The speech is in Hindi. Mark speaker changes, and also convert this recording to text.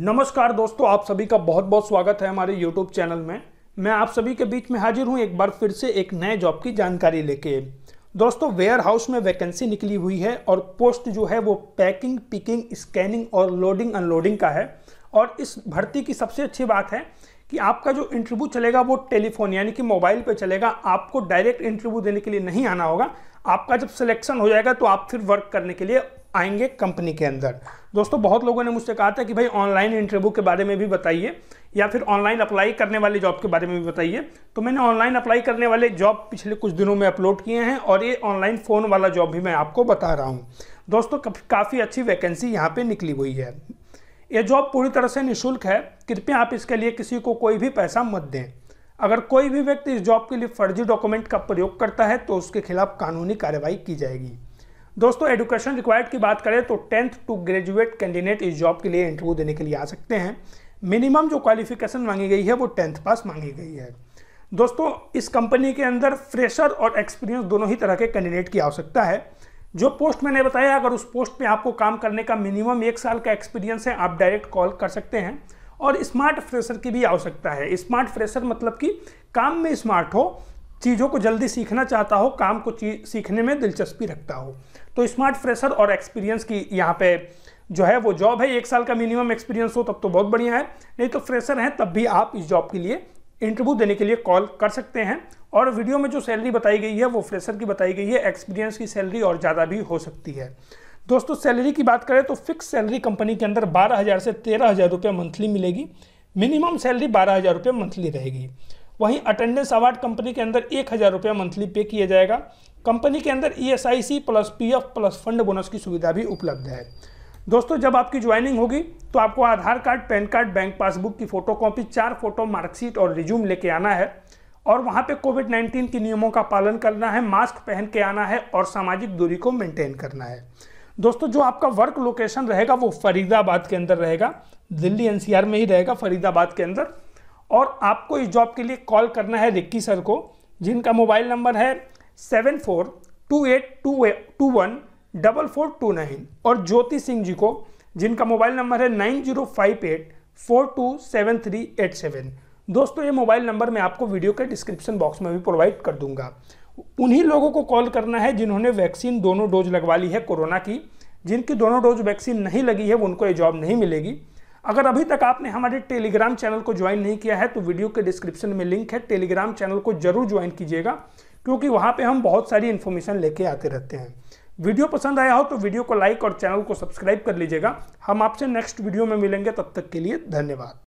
Speaker 1: नमस्कार दोस्तों आप सभी का बहुत बहुत स्वागत है हमारे YouTube चैनल में मैं आप सभी के बीच में हाजिर हूं एक बार फिर से एक नए जॉब की जानकारी लेके दोस्तों वेयर हाउस में वैकेंसी निकली हुई है और पोस्ट जो है वो पैकिंग पिकिंग स्कैनिंग और लोडिंग अनलोडिंग का है और इस भर्ती की सबसे अच्छी बात है कि आपका जो इंटरव्यू चलेगा वो टेलीफोन यानी कि मोबाइल पे चलेगा आपको डायरेक्ट इंटरव्यू देने के लिए नहीं आना होगा आपका जब सिलेक्शन हो जाएगा तो आप फिर वर्क करने के लिए आएंगे कंपनी के अंदर दोस्तों बहुत लोगों ने मुझसे कहा था कि भाई ऑनलाइन इंटरव्यू के बारे में भी बताइए या फिर ऑनलाइन अप्लाई करने वाले जॉब के बारे में भी बताइए तो मैंने ऑनलाइन अप्लाई करने वाले जॉब पिछले कुछ दिनों में अपलोड किए हैं और ये ऑनलाइन फ़ोन वाला जॉब भी मैं आपको बता रहा हूँ दोस्तों काफ़ी अच्छी वैकेंसी यहाँ पर निकली हुई है ये जॉब पूरी तरह से निःशुल्क है कृपया आप इसके लिए किसी को कोई भी पैसा मत दें अगर कोई भी व्यक्ति इस जॉब के लिए फर्जी डॉक्यूमेंट का प्रयोग करता है तो उसके खिलाफ कानूनी कार्रवाई की जाएगी दोस्तों एडुकेशन रिक्वायर्ड की बात करें तो टेंथ टू ग्रेजुएट कैंडिडेट इस जॉब के लिए इंटरव्यू देने के लिए आ सकते हैं मिनिमम जो क्वालिफिकेशन मांगी गई है वो टेंथ पास मांगी गई है दोस्तों इस कंपनी के अंदर फ्रेशर और एक्सपीरियंस दोनों ही तरह के कैंडिडेट की आवश्यकता है जो पोस्ट मैंने बताया अगर उस पोस्ट में आपको काम करने का मिनिमम एक साल का एक्सपीरियंस है आप डायरेक्ट कॉल कर सकते हैं और स्मार्ट फ्रेशर की भी आवश्यकता है स्मार्ट फ्रेशर मतलब कि काम में स्मार्ट हो चीज़ों को जल्दी सीखना चाहता हो काम को सीखने में दिलचस्पी रखता हो तो स्मार्ट फ्रेशर और एक्सपीरियंस की यहाँ पे जो है वो जॉब है एक साल का मिनिमम एक्सपीरियंस हो तब तो बहुत बढ़िया है नहीं तो फ्रेशर हैं तब भी आप इस जॉब के लिए इंटरव्यू देने के लिए कॉल कर सकते हैं और वीडियो में जो सैलरी बताई गई है वो फ्रेशर की बताई गई है एक्सपीरियंस की सैलरी और ज़्यादा भी हो सकती है दोस्तों सैलरी की बात करें तो फिक्स सैलरी कंपनी के अंदर बारह हज़ार से तेरह हज़ार रुपये मंथली मिलेगी मिनिमम सैलरी बारह हज़ार रुपये मंथली रहेगी वहीं अटेंडेंस अवार्ड कंपनी के अंदर एक हज़ार रुपया मंथली पे किया जाएगा कंपनी के अंदर E S I C plus P F plus fund bonus की सुविधा भी उपलब्ध है दोस्तों जब आपकी ज्वाइनिंग होगी तो आपको Aadhaar card PAN card bank passbook की फोटो कॉपी चार फोटो मार्कशीट और रिज्यूम लेके आना है और वहाँ पे कोविड 19 के नियमों का पालन करना है मास्क पहन के आना है और सामाजिक दूरी को मेंटेन करना है दोस्तों जो आपका वर्क लोकेशन रहेगा वो फरीदाबाद के अंदर रहेगा दिल्ली एनसीआर में ही रहेगा फरीदाबाद के अंदर और आपको इस जॉब के लिए कॉल करना है रिक्की सर को जिनका मोबाइल नंबर है seven four two eight two two one double four two nine और ज्योति सिंह जी को जिनका मोबाइल नंबर है nine zero five eight four two seven three eight seven दोस्तों ये मोबाइल नंबर मैं आपको वीडियो के डिस्क्रिप्शन बॉक्स में भी प्रोवाइड कर दूंगा उन्हीं लोगों को कॉल करना है जिन्होंने वैक्सीन दोनों डोज लगवा ली है कोरोना की जिनकी दोनों डोज वैक्सीन नहीं लगी है उनको ये जॉब नहीं मिलेगी अगर अभी तक आपने हमारे टेलीग्राम चैनल को ज्वाइन नहीं किया है तो वीडियो के डिस्क्रिप्शन में लिंक है टेलीग्राम चैनल को जरूर ज्वाइन कीजिएगा क्योंकि वहाँ पे हम बहुत सारी इन्फॉर्मेशन लेके आते रहते हैं वीडियो पसंद आया हो तो वीडियो को लाइक और चैनल को सब्सक्राइब कर लीजिएगा हम आपसे नेक्स्ट वीडियो में मिलेंगे तब तक के लिए धन्यवाद